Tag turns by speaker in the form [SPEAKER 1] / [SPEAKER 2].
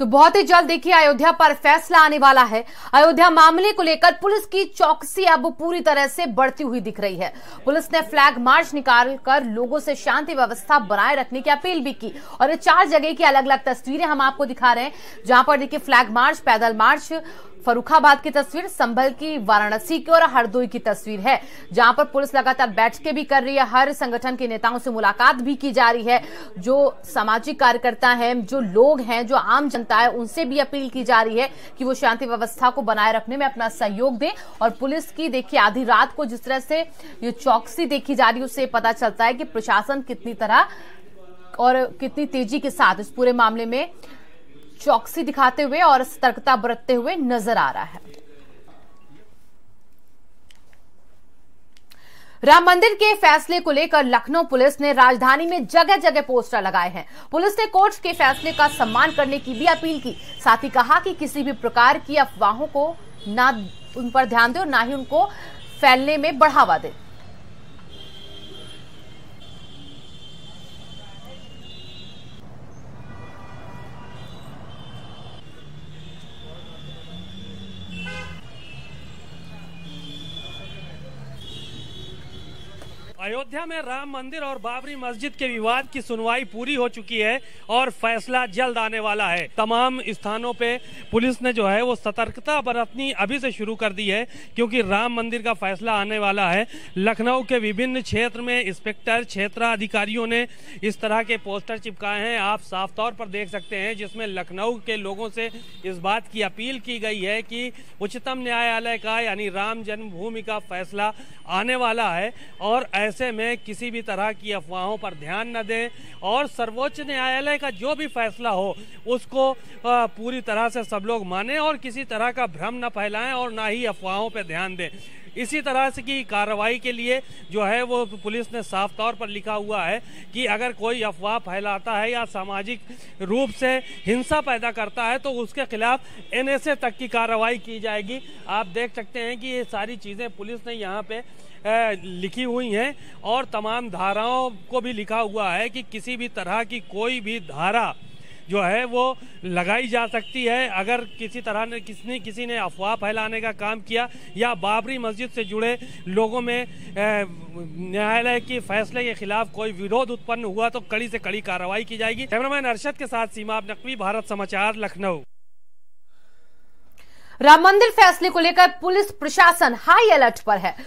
[SPEAKER 1] तो बहुत ही जल्द देखिए अयोध्या पर फैसला आने वाला है अयोध्या मामले को लेकर पुलिस की चौकसी अब पूरी तरह से बढ़ती हुई दिख रही है पुलिस ने फ्लैग मार्च निकाल कर लोगों से शांति व्यवस्था बनाए रखने की अपील भी की और ये चार जगह की अलग अलग तस्वीरें हम आपको दिखा रहे हैं जहां पर देखिए फ्लैग मार्च पैदल मार्च फरुखाबाद की तस्वीर संभल की वाराणसी की और हरदोई की तस्वीर है जहां पर पुलिस लगातार बैठकें भी कर रही है हर संगठन के नेताओं से मुलाकात भी की जा रही है जो सामाजिक कार्यकर्ता है जो लोग हैं जो आम जनता है उनसे भी अपील की जा रही है कि वो शांति व्यवस्था को बनाए रखने में अपना सहयोग दें और पुलिस की देखिए आधी रात को जिस तरह से ये चौकसी देखी जा रही है उससे पता चलता है कि प्रशासन कितनी तरह और कितनी तेजी के साथ इस पूरे मामले में चौकसी दिखाते हुए और सतर्कता बरतते हुए नजर आ रहा है राम मंदिर के फैसले को लेकर लखनऊ पुलिस ने राजधानी में जगह जगह पोस्टर लगाए हैं पुलिस ने कोर्ट के फैसले का सम्मान करने की भी अपील की साथ ही कहा कि किसी भी प्रकार की अफवाहों को ना उन पर ध्यान दे और ना ही उनको फैलने में बढ़ावा दे
[SPEAKER 2] अयोध्या में राम मंदिर और बाबरी मस्जिद के विवाद की सुनवाई पूरी हो चुकी है और फैसला जल्द आने वाला है तमाम स्थानों पे पुलिस ने जो है वो सतर्कता बरतनी अभी से शुरू कर दी है क्योंकि राम मंदिर का फैसला आने वाला है लखनऊ के विभिन्न क्षेत्र में इंस्पेक्टर क्षेत्राधिकारियों ने इस तरह के पोस्टर चिपकाए हैं आप साफ तौर पर देख सकते हैं जिसमें लखनऊ के लोगों से इस बात की अपील की गई है कि उच्चतम न्यायालय का यानी राम जन्मभूमि का फैसला आने वाला है और ऐसे ऐसे में किसी भी तरह की अफवाहों पर ध्यान न दें और सर्वोच्च न्यायालय का जो भी फैसला हो उसको पूरी तरह से सब लोग माने और किसी तरह का भ्रम न फैलाएं और ना ही अफवाहों पर ध्यान दें इसी तरह से की कार्रवाई के लिए जो है वो पुलिस ने साफ तौर पर लिखा हुआ है कि अगर कोई अफवाह फैलाता है या सामाजिक रूप से हिंसा पैदा करता है तो उसके खिलाफ एनएसए तक की कार्रवाई की जाएगी आप देख सकते हैं कि ये सारी चीज़ें पुलिस ने यहाँ पे लिखी हुई हैं और तमाम धाराओं को भी लिखा हुआ है कि किसी भी तरह की कोई भी धारा जो है वो लगाई जा सकती है अगर किसी तरह ने किसने किसी ने अफवाह फैलाने का काम किया या बाबरी मस्जिद से जुड़े लोगों में न्यायालय के फैसले के खिलाफ कोई विरोध उत्पन्न हुआ तो कड़ी से कड़ी कार्रवाई की जाएगी कैमरामैन अरशद के साथ सीमा नकवी भारत समाचार लखनऊ
[SPEAKER 1] राम मंदिर फैसले को लेकर पुलिस प्रशासन हाई अलर्ट पर है